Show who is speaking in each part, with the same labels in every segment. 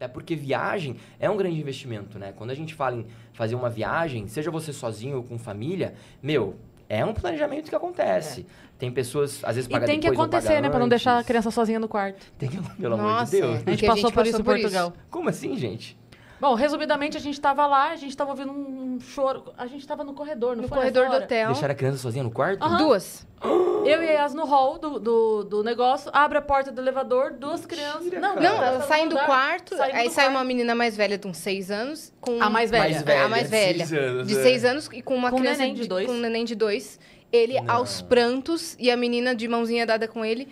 Speaker 1: Até porque viagem é um grande investimento, né? Quando a gente fala em fazer uma viagem, seja você sozinho ou com família, meu, é um planejamento que acontece. É. Tem pessoas, às vezes, pagando E tem que acontecer, né? Pra não
Speaker 2: deixar a criança sozinha no quarto. Tem que, pelo Nossa, amor de Deus. A gente, a gente passou, por isso em Portugal. Isso.
Speaker 1: Como assim, gente?
Speaker 2: Bom, resumidamente, a gente estava lá, a gente estava ouvindo um choro. A gente estava no corredor, não no foi? No corredor do hotel. Deixaram
Speaker 1: a criança sozinha no quarto? Duas.
Speaker 2: Eu e a Yas no hall do, do, do, negócio, abre a porta do elevador, duas crianças. não, não, elas saem do quarto,
Speaker 1: aí do sai quarto. uma menina mais velha de uns seis anos. Com... A mais velha. É, mais velha a mais velha. Seis anos, de é. seis anos e com uma com criança neném de, dois. com um neném de dois. Ele não. aos prantos e a menina de mãozinha dada com ele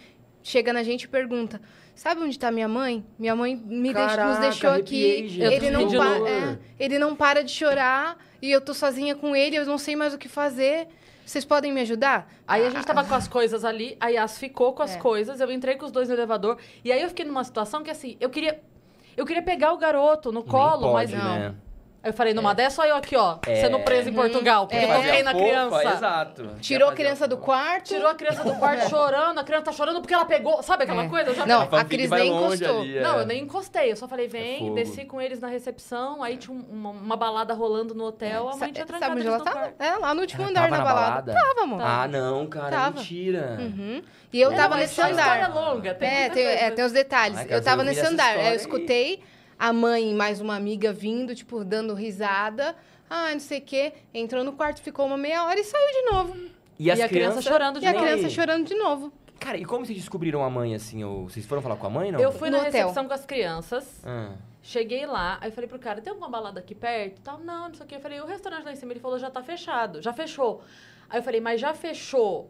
Speaker 1: chega na gente e pergunta: Sabe onde está minha mãe? Minha mãe me Caraca, deixou, nos deixou aqui. Ele não, pa é, ele não para de chorar e eu tô sozinha com
Speaker 2: ele, eu não sei mais o que fazer. Vocês podem me ajudar? Aí a gente tava com as coisas ali, a Yas ficou com as é. coisas, eu entrei com os dois no elevador. E aí eu fiquei numa situação que assim, eu queria. Eu queria pegar o garoto no colo, pode, mas né? não. Né? Eu falei, numa é. dessa, eu aqui, ó, é. sendo preso em uhum. Portugal, porque é. toquei na criança. exato. Tirou a criança do quarto. Tirou a criança do quarto chorando, a criança tá chorando porque ela pegou, sabe aquela é. coisa? Eu já não, a, a Cris nem encostou. Ali, é. não, eu nem encostei, eu só falei, é vem, desci com eles na recepção, aí tinha uma, uma balada rolando no hotel, a mãe tinha trancado Sabe onde ela tava? É, lá no último ela andar da balada. balada. Tava, amor. Ah,
Speaker 1: não, cara, tava. mentira. Uhum. E eu tava nesse andar. É longa, tem É, tem é, os detalhes. Eu tava nesse andar, eu escutei a mãe e mais uma amiga vindo, tipo, dando risada. Ah, não sei o quê. Entrou no quarto, ficou uma meia hora e saiu de novo. E, e a criança, criança chorando de novo. E a criança chorando de novo. Cara, e como vocês descobriram a mãe, assim? Ou vocês foram falar com a mãe, não? Eu fui no na hotel. recepção
Speaker 2: com as crianças. Ah. Cheguei lá, aí falei pro cara, tem alguma balada aqui perto? Tal, não, não sei o quê. Eu falei, o restaurante lá em cima, ele falou, já tá fechado, já fechou. Aí eu falei, mas já fechou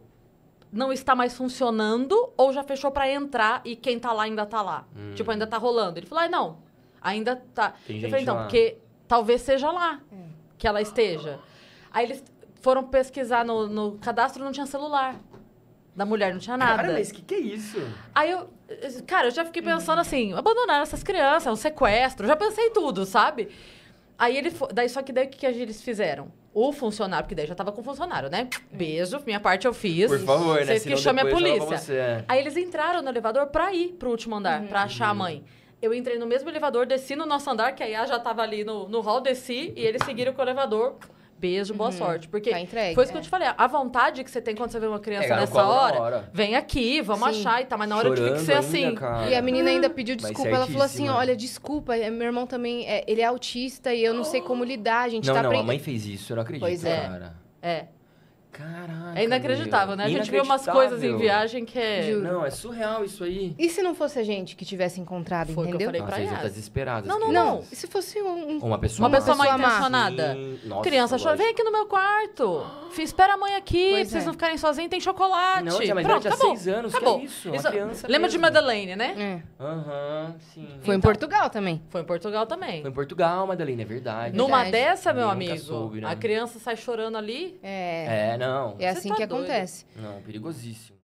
Speaker 2: não está mais funcionando ou já fechou para entrar e quem tá lá ainda tá lá? Hum. Tipo, ainda tá rolando. Ele falou: ah, não, Ainda tá. Tem eu gente falei, então, lá. porque talvez seja lá é. que ela esteja. Aí eles foram pesquisar no, no cadastro, não tinha celular. Da mulher não tinha nada. Cara, mas que que é isso? Aí eu, cara, eu já fiquei pensando assim, abandonaram essas crianças, é um sequestro, já pensei em tudo, sabe? Aí ele, daí só que daí o que, que eles fizeram? O funcionário, porque daí já tava com o funcionário, né? É. Beijo, minha parte eu fiz. Por favor, Vocês né? Vocês que chamem a polícia. Você, é. Aí eles entraram no elevador pra ir pro último andar, uhum. pra achar a mãe. Eu entrei no mesmo elevador, desci no nosso andar, que a Iá já estava ali no, no hall, desci e eles seguiram com o elevador. Beijo, boa uhum. sorte. Porque tá entregue, foi isso é. que eu te falei. A vontade que você tem quando você vê uma criança nessa hora, hora, vem aqui, vamos Sim. achar e tá. Mas na hora tive que ser assim. Cara. E a menina ainda hum. pediu desculpa. Ela falou assim: olha, desculpa,
Speaker 1: é, meu irmão também, é, ele é autista e eu não sei como lidar. A gente não, tá não, aprendendo. A mãe fez isso, eu não acredito, pois é. cara. É. Caraca. É inacreditável, meu. né? A gente vê umas coisas em viagem que é. Não, é surreal isso aí. E se não fosse a gente que tivesse encontrado, Foi entendeu? Que eu falei pra Nossa, pra é tá Não, não, não.
Speaker 2: E se fosse um... uma pessoa Uma pessoa mal intencionada. Nossa, Criança chora, vem aqui no meu quarto. espera a mãe aqui, pois pra vocês é. não ficarem sozinhos, tem chocolate. Não, tia, mas Pronto, acabou. seis anos, acabou. que é isso? isso lembra mesmo. de Madeleine, né?
Speaker 1: É. Aham, é. uhum, sim. Foi então, em Portugal também.
Speaker 2: Foi em Portugal também.
Speaker 1: Foi em Portugal, Madeleine, é verdade. Numa dessa, meu amigo, né? a criança
Speaker 2: sai chorando ali. É não. É assim tá que doido. acontece.
Speaker 1: Não, perigosíssimo.